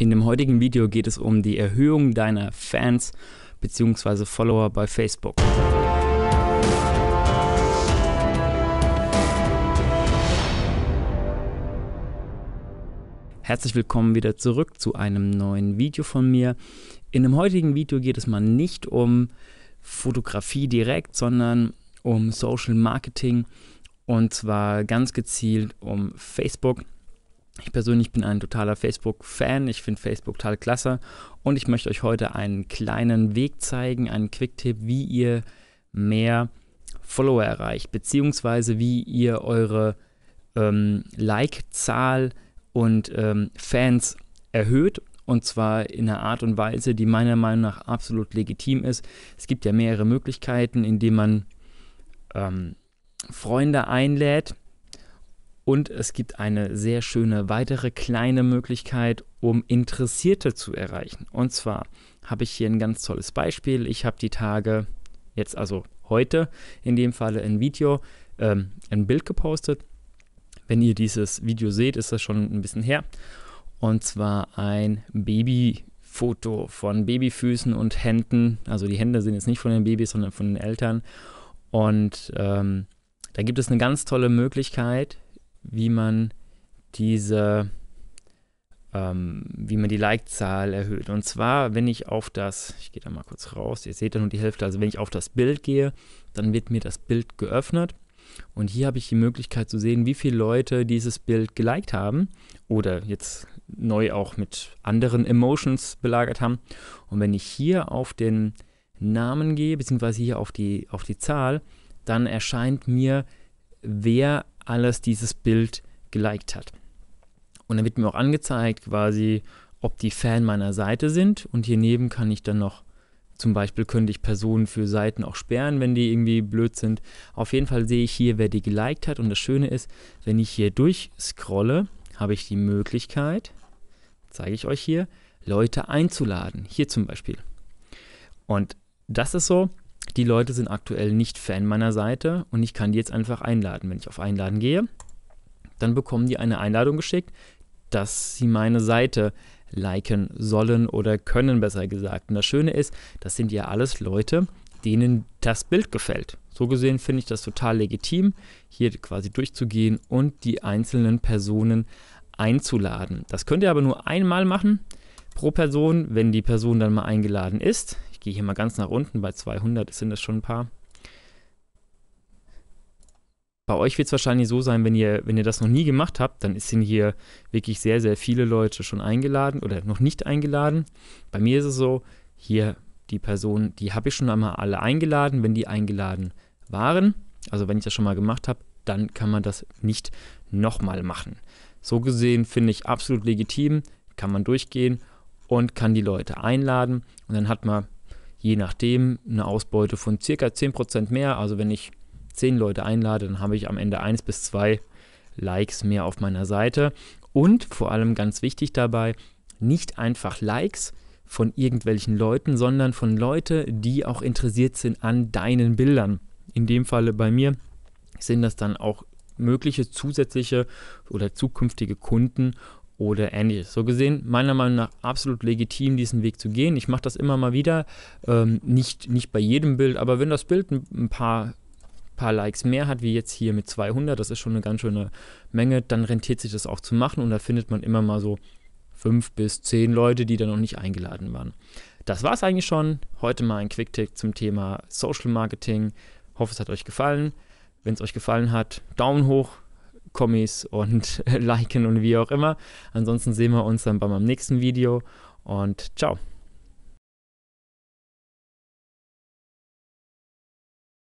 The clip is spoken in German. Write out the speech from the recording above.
In dem heutigen Video geht es um die Erhöhung deiner Fans bzw. Follower bei Facebook. Herzlich willkommen wieder zurück zu einem neuen Video von mir. In dem heutigen Video geht es mal nicht um Fotografie direkt, sondern um Social Marketing und zwar ganz gezielt um Facebook. Ich persönlich bin ein totaler Facebook-Fan. Ich finde Facebook total klasse. Und ich möchte euch heute einen kleinen Weg zeigen, einen Quick-Tipp, wie ihr mehr Follower erreicht, beziehungsweise wie ihr eure ähm, Like-Zahl und ähm, Fans erhöht. Und zwar in einer Art und Weise, die meiner Meinung nach absolut legitim ist. Es gibt ja mehrere Möglichkeiten, indem man ähm, Freunde einlädt und es gibt eine sehr schöne weitere kleine Möglichkeit, um Interessierte zu erreichen. Und zwar habe ich hier ein ganz tolles Beispiel. Ich habe die Tage, jetzt also heute, in dem Falle ein Video, ähm, ein Bild gepostet. Wenn ihr dieses Video seht, ist das schon ein bisschen her. Und zwar ein Babyfoto von Babyfüßen und Händen. Also die Hände sind jetzt nicht von den Babys, sondern von den Eltern. Und ähm, da gibt es eine ganz tolle Möglichkeit, wie man diese, ähm, wie man die Like-Zahl erhöht. Und zwar, wenn ich auf das, ich gehe da mal kurz raus, ihr seht da nur die Hälfte, also wenn ich auf das Bild gehe, dann wird mir das Bild geöffnet. Und hier habe ich die Möglichkeit zu sehen, wie viele Leute dieses Bild geliked haben oder jetzt neu auch mit anderen Emotions belagert haben. Und wenn ich hier auf den Namen gehe, beziehungsweise hier auf die, auf die Zahl, dann erscheint mir, wer alles dieses Bild geliked hat. Und dann wird mir auch angezeigt, quasi, ob die Fan meiner Seite sind. Und hier neben kann ich dann noch, zum Beispiel könnte ich Personen für Seiten auch sperren, wenn die irgendwie blöd sind. Auf jeden Fall sehe ich hier, wer die geliked hat. Und das Schöne ist, wenn ich hier durchscrolle, habe ich die Möglichkeit, zeige ich euch hier, Leute einzuladen. Hier zum Beispiel. Und das ist so, die Leute sind aktuell nicht Fan meiner Seite und ich kann die jetzt einfach einladen. Wenn ich auf Einladen gehe, dann bekommen die eine Einladung geschickt, dass sie meine Seite liken sollen oder können, besser gesagt. Und das Schöne ist, das sind ja alles Leute, denen das Bild gefällt. So gesehen finde ich das total legitim, hier quasi durchzugehen und die einzelnen Personen einzuladen. Das könnt ihr aber nur einmal machen pro Person, wenn die Person dann mal eingeladen ist gehe hier mal ganz nach unten, bei 200 sind das schon ein paar. Bei euch wird es wahrscheinlich so sein, wenn ihr, wenn ihr das noch nie gemacht habt, dann sind hier wirklich sehr, sehr viele Leute schon eingeladen oder noch nicht eingeladen. Bei mir ist es so, hier die Personen, die habe ich schon einmal alle eingeladen. Wenn die eingeladen waren, also wenn ich das schon mal gemacht habe, dann kann man das nicht nochmal machen. So gesehen finde ich absolut legitim, kann man durchgehen und kann die Leute einladen und dann hat man je nachdem eine Ausbeute von circa 10% mehr. Also wenn ich 10 Leute einlade, dann habe ich am Ende 1 bis 2 Likes mehr auf meiner Seite. Und vor allem ganz wichtig dabei, nicht einfach Likes von irgendwelchen Leuten, sondern von Leuten, die auch interessiert sind an deinen Bildern. In dem Falle bei mir sind das dann auch mögliche zusätzliche oder zukünftige Kunden oder ähnliches. So gesehen, meiner Meinung nach absolut legitim, diesen Weg zu gehen. Ich mache das immer mal wieder, ähm, nicht, nicht bei jedem Bild, aber wenn das Bild ein paar, paar Likes mehr hat, wie jetzt hier mit 200, das ist schon eine ganz schöne Menge, dann rentiert sich das auch zu machen und da findet man immer mal so fünf bis zehn Leute, die da noch nicht eingeladen waren. Das war es eigentlich schon. Heute mal ein Quick-Tick zum Thema Social Marketing. Ich hoffe, es hat euch gefallen. Wenn es euch gefallen hat, Daumen hoch, Kommis und liken und wie auch immer. Ansonsten sehen wir uns dann beim nächsten Video und ciao.